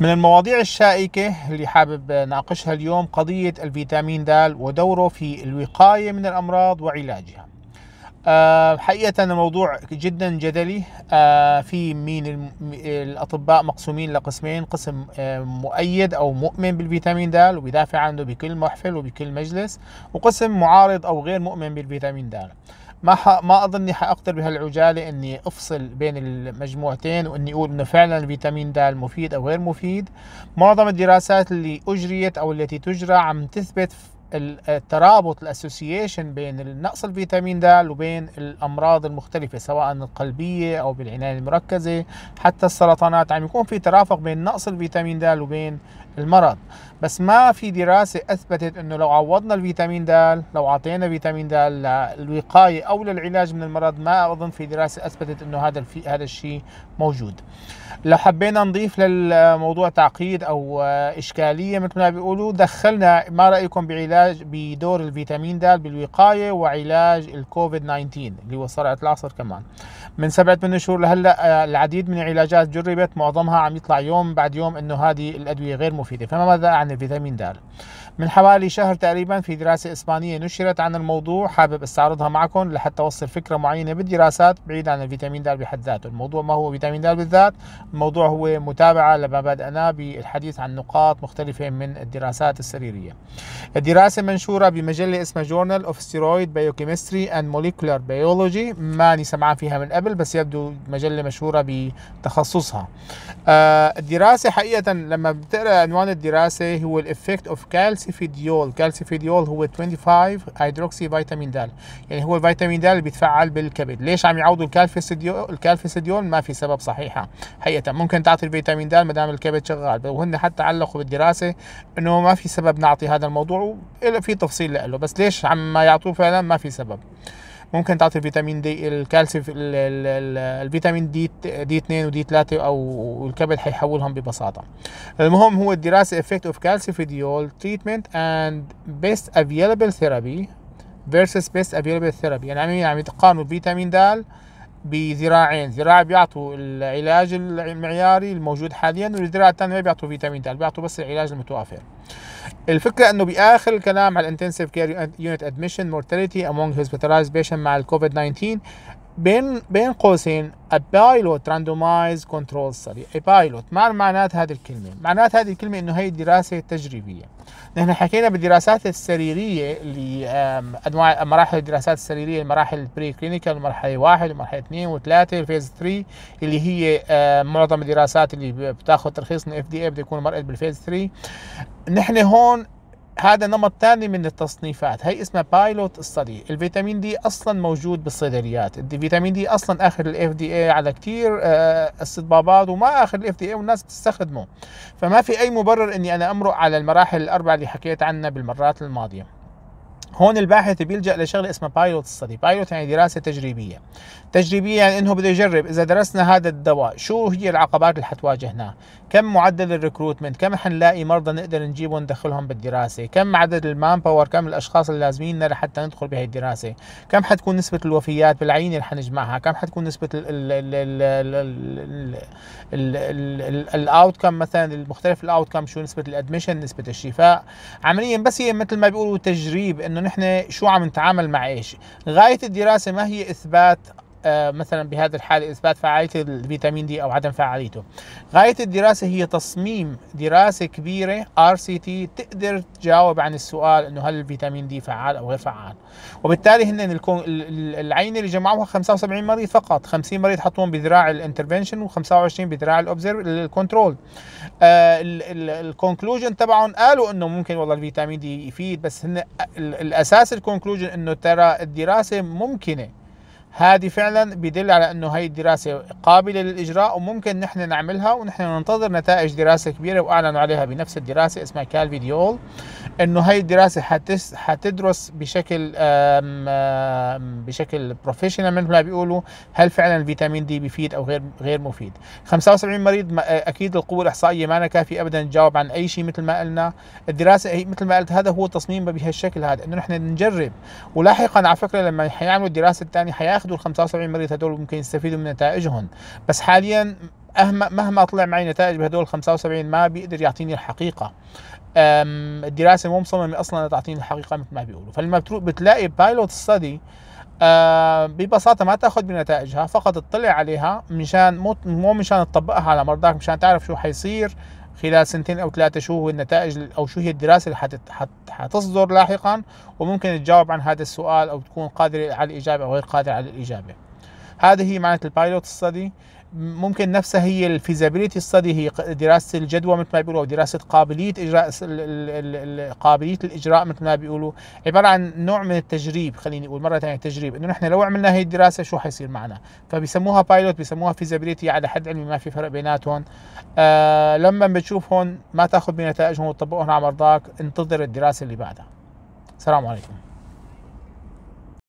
من المواضيع الشائكة اللي حابب ناقشها اليوم قضية الفيتامين د ودوره في الوقاية من الأمراض وعلاجها أه حقيقة الموضوع جدا جدلي أه في مين الأطباء مقسومين لقسمين قسم آه، مؤيد أو مؤمن بالفيتامين د ويدافع عنه بكل محفل وبكل مجلس وقسم معارض أو غير مؤمن بالفيتامين د ما ح... ما اظني حاقدر بهالعجاله اني افصل بين المجموعتين واني اقول انه فعلا الفيتامين د مفيد او غير مفيد معظم الدراسات اللي اجريت او التي تجرى عم تثبت الترابط الاسوسيشن بين نقص الفيتامين د وبين الامراض المختلفه سواء القلبيه او بالعنايه المركزه حتى السرطانات عم يكون في ترافق بين نقص الفيتامين د وبين المرض بس ما في دراسه اثبتت انه لو عوضنا الفيتامين د لو اعطينا فيتامين د للوقايه او للعلاج من المرض ما اظن في دراسه اثبتت انه هذا الفي هذا الشيء موجود لو حبينا نضيف للموضوع تعقيد او اشكاليه مثل ما بيقولوا دخلنا ما رايكم بعلاج بالعلاج بدور الفيتامين د بالوقايه وعلاج الكوفيد 19 اللي هو صرعه العصر كمان من سبعه من شهور لهلا آه، العديد من العلاجات جربت معظمها عم يطلع يوم بعد يوم انه هذه الادويه غير مفيده فماذا عن الفيتامين د من حوالي شهر تقريبا في دراسه اسبانيه نشرت عن الموضوع حابب استعرضها معكم لحتى اوصل فكره معينه بالدراسات بعيد عن الفيتامين د بحد ذاته الموضوع ما هو فيتامين د بالذات الموضوع هو متابعه لما بدانا بالحديث عن نقاط مختلفه من الدراسات السريريه الدراسه دراسة منشورة بمجلة اسمها جورنال اوف ستيرويد بايوكيمستري اند موليكولار بيولوجي ماني سمعان فيها من قبل بس يبدو مجلة مشهورة بتخصصها آه الدراسة حقيقة لما بتقرأ عنوان الدراسة هو الافكت اوف كالسيفيديول كالسيفيديول هو 25 هيدروكسي فيتامين د يعني هو الفيتامين د اللي بيتفعل بالكبد ليش عم يعوضوا الكالفيسيديول الكالفيسيديول ما في سبب صحيحة حقيقة ممكن تعطي الفيتامين د ما دام الكبد شغال وهن حتى علقوا بالدراسة انه ما في سبب نعطي هذا الموضوع الا في تفصيل له بس ليش عم يعطوه فعلا ما في سبب ممكن تعطي فيتامين دي الكالسيوم الفيتامين دي دي 2 ودي 3 او الكبد حيحولهم ببساطه المهم هو الدراسه افكت اوف كالسيفيديول تريتمنت اند بيست افيلبل ثيرابي فيرسس بيست افيلبل ثيرابي يعني عم يعني يتقارنوا فيتامين د بذراعين ذراع بيعطوا العلاج المعياري الموجود حاليا والذراع الثاني ما بيعطوا فيتامين د بيعطوا بس العلاج المتوافر الفكره انه باخر الكلام على الانتنسيف كير يونت ادميشن مورتاليتي امونج hospitalized بيشن مع الكوفيد 19 بين بين قوسين randomized راندومايز كنترول ستدي بايلوت ما معنات هذه الكلمه معنات هذه الكلمه انه هي دراسه تجريبيه نحن حكينا بالدراسات السريريه اللي انواع مراحل الدراسات السريريه المراحل البري كلينيكال مرحله واحد ومرحله اثنين وثلاثه الفيز 3 اللي هي معظم الدراسات اللي بتاخذ ترخيص من اف دي اي بده يكون مرقت بالفيز 3 نحن هون هذا نمط ثاني من التصنيفات هي اسمها بايلوت ستدي الفيتامين دي اصلا موجود بالصيدليات الفيتامين دي اصلا اخر الاف دي اي على كثير استطبابات آه، وما اخر الاف دي اي والناس بتستخدمه فما في اي مبرر اني انا امرق على المراحل الاربعه اللي حكيت عنها بالمرات الماضيه هون الباحث بيلجا لشغله اسمها بايلوت ستدي بايلوت يعني دراسه تجريبيه تجريبيه يعني انه بده يجرب اذا درسنا هذا الدواء شو هي العقبات اللي حتواجهنا كم معدل الريكروتمنت كم حنلاقي مرضى نقدر نجيبهم وندخلهم بالدراسه كم عدد المان باور كم الاشخاص اللي لنا لحتى ندخل بهي الدراسه كم حتكون نسبه الوفيات بالعينه اللي حنجمعها كم حتكون نسبه الاوت كم مثلا المختلف الاوت كم شو نسبه الادمشن نسبه الشفاء عمليا بس هي مثل ما بيقولوا تجريب انه ان شو عم نتعامل مع ايش غايه الدراسه ما هي اثبات آه، مثلا بهذا الحالة إثبات فعالية الفيتامين دي أو عدم فعاليته غاية الدراسة هي تصميم دراسة كبيرة RCT تقدر تجاوب عن السؤال أنه هل الفيتامين دي فعال أو غير فعال وبالتالي هن العينة اللي جمعوها 75 مريض فقط 50 مريض حطوهم بذراع الانترفنشن و25 بذراع الاوبزرف الكنترول الكونكلوجن تبعهم قالوا انه ممكن والله الفيتامين دي يفيد بس هن الاساس الكونكلوجن انه ترى الدراسه ممكنه هذه فعلا بيدل على انه هي الدراسه قابله للاجراء وممكن نحن نعملها ونحن ننتظر نتائج دراسه كبيره واعلنوا عليها بنفس الدراسه اسمها كالفيديول انه هي الدراسه حتس حتدرس بشكل آم آم بشكل بروفيشنال مثل ما بيقولوا هل فعلا الفيتامين دي بيفيد او غير غير مفيد 75 مريض اكيد القوه الاحصائيه ما أنا كافيه ابدا تجاوب عن اي شيء مثل ما قلنا الدراسه هي مثل ما قلت هذا هو تصميمها بهالشكل هذا انه نحن نجرب ولاحقا على فكره لما حيعملوا الدراسه الثانيه حياخذ ياخذوا ال 75 مريض هذول ممكن يستفيدوا من نتائجهم بس حاليا مهما طلع معي نتائج بهدول ال 75 ما بيقدر يعطيني الحقيقه الدراسه مو مصممه اصلا تعطيني الحقيقه مثل ما بيقولوا بتروح بتلاقي بايلوت ستدي آه ببساطة ما تاخذ بنتائجها فقط اطلع عليها مشان مو مو مشان تطبقها على مرضاك مشان تعرف شو حيصير خلال سنتين او ثلاثة شو هو النتائج او شو هي الدراسة اللي حت حت حتصدر لاحقا وممكن تجاوب عن هذا السؤال او تكون قادر على الاجابة او غير قادر على الاجابة هذه هي معنى البايلوت ستدي ممكن نفسها هي الفيزابيليتي ستدي هي دراسه الجدوى مثل ما بيقولوا او دراسه قابليه اجراء قابليه الاجراء مثل ما بيقولوا عباره عن نوع من التجريب خليني اقول مره ثانيه تجريب انه نحن لو عملنا هي الدراسه شو حيصير معنا فبيسموها بايلوت بيسموها فيزابيليتي على حد علمي ما في فرق بيناتهم آه لما بتشوفهم ما تاخذ بنتائجهم وتطبقهم على مرضاك انتظر الدراسه اللي بعدها السلام عليكم